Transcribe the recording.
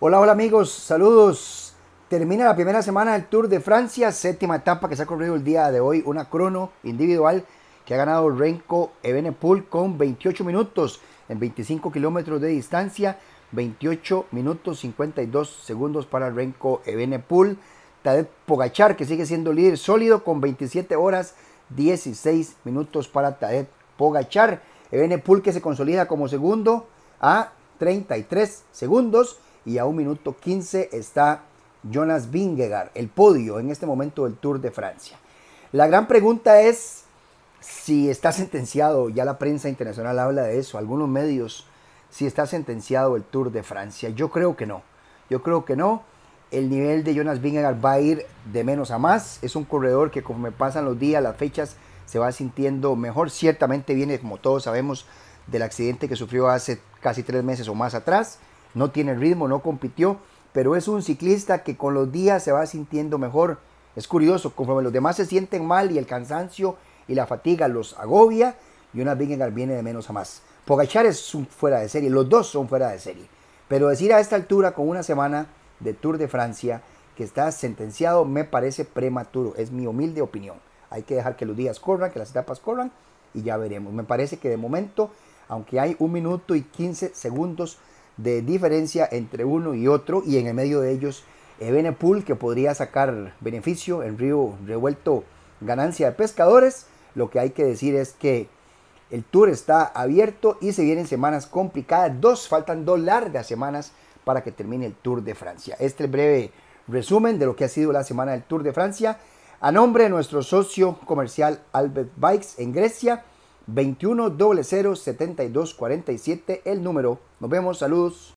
Hola, hola amigos, saludos. Termina la primera semana del Tour de Francia, séptima etapa que se ha corrido el día de hoy, una crono individual que ha ganado Renko Ebenepool con 28 minutos en 25 kilómetros de distancia, 28 minutos 52 segundos para Renko Pool. Tadej Pogachar, que sigue siendo líder sólido con 27 horas 16 minutos para Tadej Pogachar. Pool que se consolida como segundo a 33 segundos y a un minuto 15 está Jonas Vingegaard, el podio en este momento del Tour de Francia. La gran pregunta es si está sentenciado, ya la prensa internacional habla de eso, algunos medios, si está sentenciado el Tour de Francia. Yo creo que no, yo creo que no. El nivel de Jonas Vingegaard va a ir de menos a más. Es un corredor que como me pasan los días, las fechas, se va sintiendo mejor. Ciertamente viene, como todos sabemos, del accidente que sufrió hace casi tres meses o más atrás no tiene ritmo, no compitió, pero es un ciclista que con los días se va sintiendo mejor. Es curioso, conforme los demás se sienten mal y el cansancio y la fatiga los agobia, y una Vingegaard viene de menos a más. Pogachar es fuera de serie, los dos son fuera de serie. Pero decir a esta altura, con una semana de Tour de Francia, que está sentenciado, me parece prematuro. Es mi humilde opinión. Hay que dejar que los días corran, que las etapas corran y ya veremos. Me parece que de momento, aunque hay un minuto y 15 segundos de diferencia entre uno y otro y en el medio de ellos eh, pool que podría sacar beneficio, en río revuelto ganancia de pescadores. Lo que hay que decir es que el tour está abierto y se vienen semanas complicadas, dos, faltan dos largas semanas para que termine el Tour de Francia. Este es breve resumen de lo que ha sido la semana del Tour de Francia. A nombre de nuestro socio comercial Albert Bikes en Grecia, 21 72 47 el número. Nos vemos, saludos.